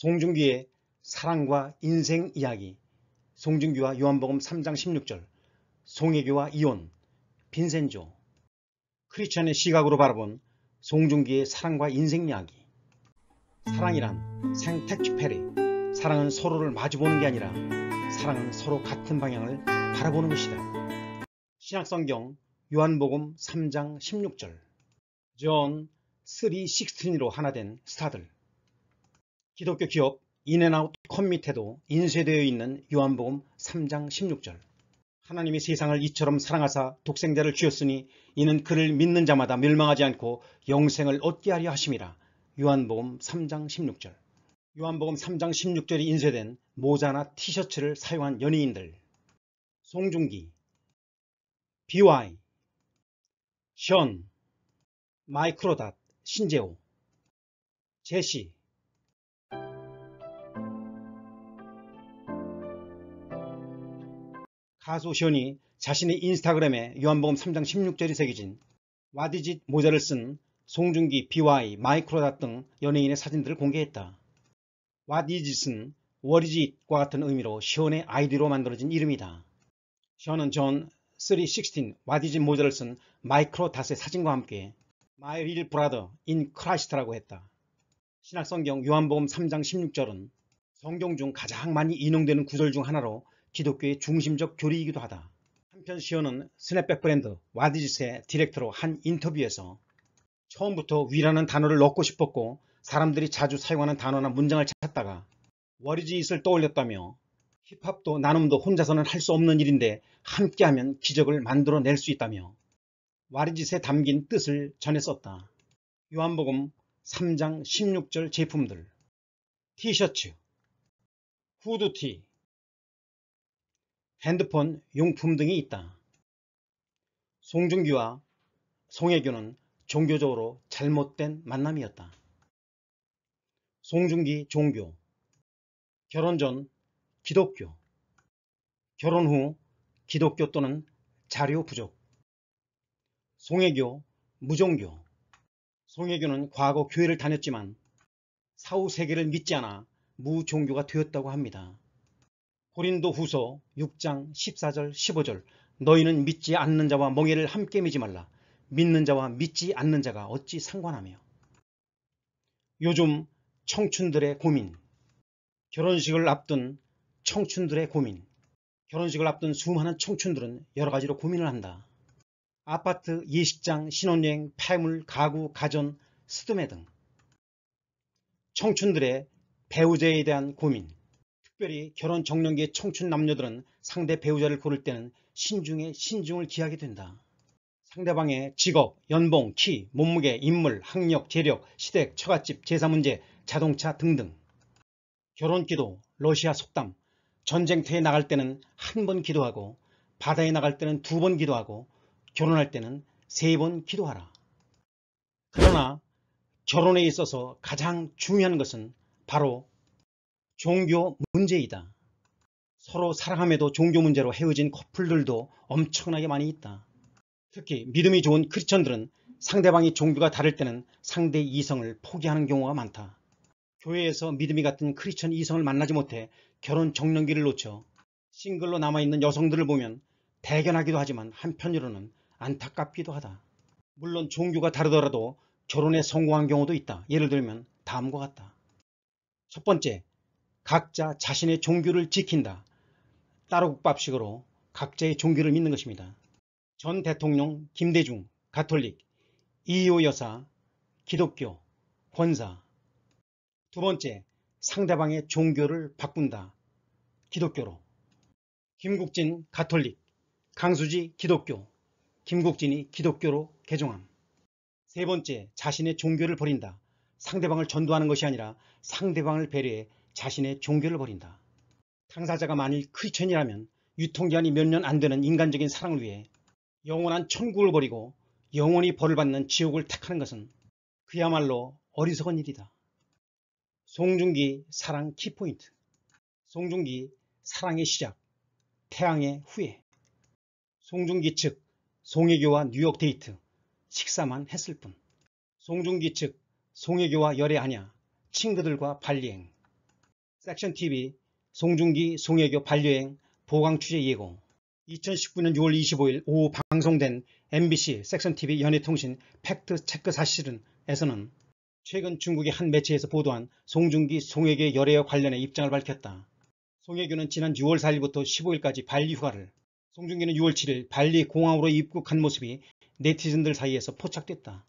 송중기의 사랑과 인생 이야기 송중기와 요한복음 3장 16절 송혜교와 이혼 빈센조 크리스천의 시각으로 바라본 송중기의 사랑과 인생 이야기 사랑이란 생택지 페리 사랑은 서로를 마주보는 게 아니라 사랑은 서로 같은 방향을 바라보는 것이다. 신약성경 요한복음 3장 16절 존 3, 16으로 하나 된 스타들 기독교 기업 인앤아웃 컴밑에도 인쇄되어 있는 요한복음 3장 16절 하나님이 세상을 이처럼 사랑하사 독생자를 주었으니 이는 그를 믿는 자마다 멸망하지 않고 영생을 얻게 하려 하심이라 요한복음 3장 16절 요한복음 3장 16절이 인쇄된 모자나 티셔츠를 사용한 연예인들 송중기, BY, 션, 마이크로닷, 신재호, 제시, 가수시온이 자신의 인스타그램에 요한복음 3장 16절이 새겨진 와디짓 모자를 쓴 송중기, BY, 마이크로닷 등 연예인의 사진들을 공개했다. 와디짓은 워리짓과 같은 의미로 시온의 아이디로 만들어진 이름이다. 션은 전 316 와디짓 모자를 쓴 마이크로닷의 사진과 함께 My Real Brother in Christ라고 했다. 신학성경 요한복음 3장 16절은 성경 중 가장 많이 인용되는 구절 중 하나로 기독교의 중심적 교리이기도 하다. 한편 시어는 스냅백 브랜드 와디즈의 디렉터로 한 인터뷰에서 처음부터 위라는 단어를 넣고 싶었고 사람들이 자주 사용하는 단어나 문장을 찾다가 워리지잇을 떠올렸다며 힙합도 나눔도 혼자서는 할 수 없는 일인데 함께하면 기적을 만들어낼 수 있다며 와리짓에 담긴 뜻을 전했었다 요한복음 3장 16절 제품들 티셔츠, 후드티, 핸드폰, 용품 등이 있다. 송중기와 송혜교는 종교적으로 잘못된 만남이었다. 송중기 종교 결혼 전 기독교 결혼 후 기독교 또는 자료 부족 송혜교 무종교 송혜교는 과거 교회를 다녔지만 사후 세계를 믿지 않아 무종교가 되었다고 합니다. 고린도 후서 6장 14절 15절 너희는 믿지 않는 자와 멍해를 함께 미지 말라 믿는 자와 믿지 않는 자가 어찌 상관하며 요즘 청춘들의 고민 결혼식을 앞둔 청춘들의 고민 결혼식을 앞둔 수많은 청춘들은 여러 가지로 고민을 한다 아파트, 예식장, 신혼여행, 폐물, 가구, 가전, 스드메 등 청춘들의 배우자에 대한 고민 특별히 결혼 정년기의 청춘 남녀들은 상대 배우자를 고를 때는 신중에 신중을 기하게 된다. 상대방의 직업, 연봉, 키, 몸무게, 인물, 학력, 재력, 시댁, 처갓집, 제사 문제, 자동차 등등. 결혼 기도, 러시아 속담, 전쟁터에 나갈 때는 한 번 기도하고 바다에 나갈 때는 두 번 기도하고 결혼할 때는 세 번 기도하라. 그러나 결혼에 있어서 가장 중요한 것은 바로 종교 문제이다. 서로 사랑함에도 종교 문제로 헤어진 커플들도 엄청나게 많이 있다. 특히 믿음이 좋은 크리스천들은 상대방이 종교가 다를 때는 상대 이성을 포기하는 경우가 많다. 교회에서 믿음이 같은 크리스천 이성을 만나지 못해 결혼 정년기를 놓쳐 싱글로 남아있는 여성들을 보면 대견하기도 하지만 한편으로는 안타깝기도 하다. 물론 종교가 다르더라도 결혼에 성공한 경우도 있다. 예를 들면 다음과 같다. 첫 번째, 각자 자신의 종교를 지킨다. 따로국밥식으로 각자의 종교를 믿는 것입니다. 전 대통령 김대중 가톨릭 이효 여사 기독교 권사 두 번째 상대방의 종교를 바꾼다. 기독교로 김국진 가톨릭 강수지 기독교 김국진이 기독교로 개종함 세 번째 자신의 종교를 버린다. 상대방을 전도하는 것이 아니라 상대방을 배려해 자신의 종교를 버린다. 당사자가 만일 크리스천이라면 유통기한이 몇 년 안 되는 인간적인 사랑을 위해 영원한 천국을 버리고 영원히 벌을 받는 지옥을 택하는 것은 그야말로 어리석은 일이다. 송중기 사랑 키포인트 송중기 사랑의 시작 태양의 후예 송중기 측 송혜교와 뉴욕 데이트 식사만 했을 뿐 송중기 측 송혜교와 열애하냐 친구들과 발리행 섹션 TV 송중기 송혜교 반려행 보강 취재 예고 2019년 6월 25일 오후 방송된 MBC 섹션 TV 연예통신 팩트 체크 사실은에서는 최근 중국의 한 매체에서 보도한 송중기 송혜교의 열애와 관련해 입장을 밝혔다. 송혜교는 지난 6월 4일부터 15일까지 발리 휴가를 송중기는 6월 7일 발리 공항으로 입국한 모습이 네티즌들 사이에서 포착됐다.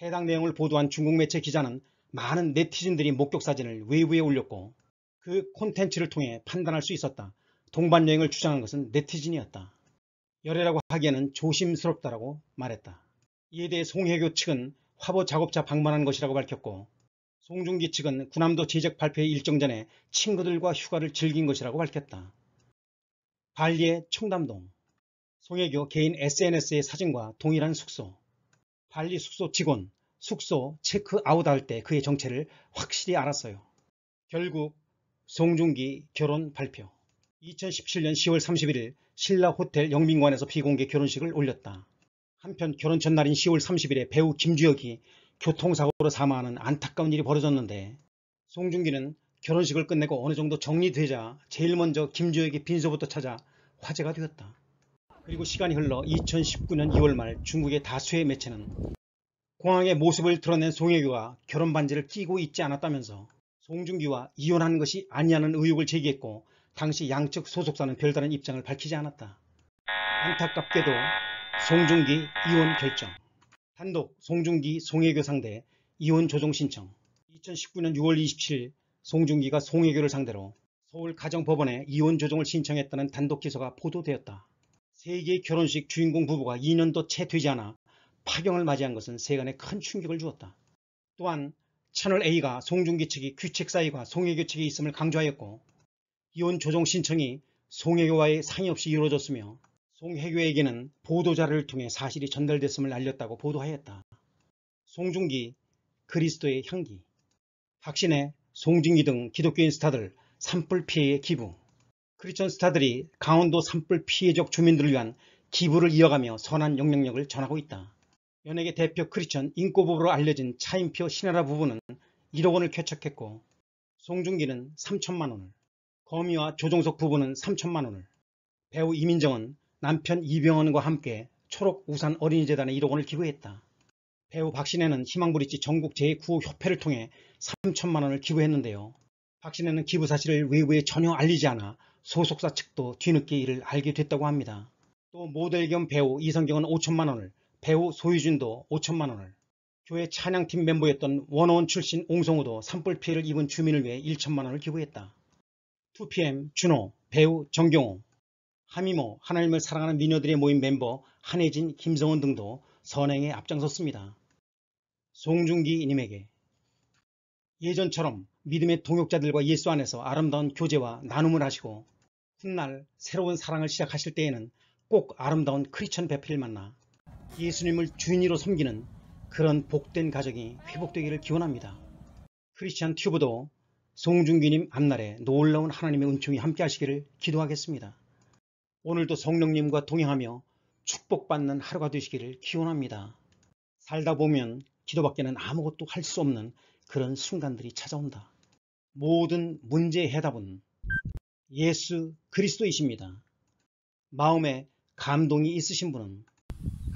해당 내용을 보도한 중국 매체 기자는 많은 네티즌들이 목격사진을 외부에 올렸고 그 콘텐츠를 통해 판단할 수 있었다. 동반여행을 주장한 것은 네티즌이었다. 열애라고 하기에는 조심스럽다라고 말했다. 이에 대해 송혜교 측은 화보 작업자 방문한 것이라고 밝혔고 송중기 측은 군함도 제작 발표 의 일정 전에 친구들과 휴가를 즐긴 것이라고 밝혔다. 발리의 청담동 송혜교 개인 SNS의 사진과 동일한 숙소 발리 숙소 직원, 숙소 체크아웃 할 때 그의 정체를 확실히 알았어요. 결국 송중기 결혼 발표 2017년 10월 31일 신라 호텔 영민관에서 비공개 결혼식을 올렸다. 한편 결혼 전날인 10월 30일에 배우 김주혁이 교통사고로 사망하는 안타까운 일이 벌어졌는데 송중기는 결혼식을 끝내고 어느 정도 정리되자 제일 먼저 김주혁이 빈소부터 찾아 화제가 되었다. 그리고 시간이 흘러 2019년 2월 말 중국의 다수의 매체는 공항의 모습을 드러낸 송혜교가 결혼 반지를 끼고 있지 않았다면서 송중기와 이혼한 것이 아니냐는 의혹을 제기했고 당시 양측 소속사는 별다른 입장을 밝히지 않았다. 안타깝게도 송중기 이혼 결정 단독 송중기 송혜교 상대 이혼 조정 신청 2019년 6월 27일 송중기가 송혜교를 상대로 서울 가정법원에 이혼 조정을 신청했다는 단독 기사가 보도되었다. 세계의 결혼식 주인공 부부가 2년도 채 되지 않아 파경을 맞이한 것은 세간에 큰 충격을 주었다. 또한 채널 A가 송중기 측이 규책 사이와 송혜교 측이 있음을 강조하였고 이혼 조정 신청이 송혜교와의 상의 없이 이루어졌으며 송혜교에게는 보도자를 통해 사실이 전달됐음을 알렸다고 보도하였다. 송중기, 그리스도의 향기, 박신혜, 송중기 등 기독교인 스타들 산불 피해에 기부, 크리스천 스타들이 강원도 산불 피해적 주민들을 위한 기부를 이어가며 선한 영향력을 전하고 있다. 연예계 대표 크리천 인꼬부부로 알려진 차인표 신하라 부부는 1억 원을 쾌척했고 송중기는 3천만 원을, 거미와 조종석 부부는 3천만 원을, 배우 이민정은 남편 이병헌과 함께 초록 우산 어린이재단에 1억 원을 기부했다. 배우 박신혜는 희망브릿지 전국 제9협회를 통해 3천만 원을 기부했는데요. 박신혜는 기부 사실을 외부에 전혀 알리지 않아 소속사 측도 뒤늦게 이를 알게 됐다고 합니다. 또 모델 겸 배우 이성경은 5천만 원을, 배우 소유진도 5천만 원을 교회 찬양팀 멤버였던 원어원 출신 옹성우도 산불 피해를 입은 주민을 위해 1천만 원을 기부했다. 2PM 준호, 배우 정경호, 하미모, 하나님을 사랑하는 미녀들의 모임 멤버 한혜진, 김성원 등도 선행에 앞장섰습니다. 송중기님에게 예전처럼 믿음의 동역자들과 예수 안에서 아름다운 교제와 나눔을 하시고 훗날 새로운 사랑을 시작하실 때에는 꼭 아름다운 크리천 베필 만나 예수님을 주인으로 섬기는 그런 복된 가정이 회복되기를 기원합니다. 크리스찬 튜브도 송중기님 앞날에 놀라운 하나님의 은총이 함께 하시기를 기도하겠습니다. 오늘도 성령님과 동행하며 축복받는 하루가 되시기를 기원합니다. 살다 보면 기도밖에는 아무것도 할 수 없는 그런 순간들이 찾아온다. 모든 문제의 해답은 예수 그리스도이십니다. 마음에 감동이 있으신 분은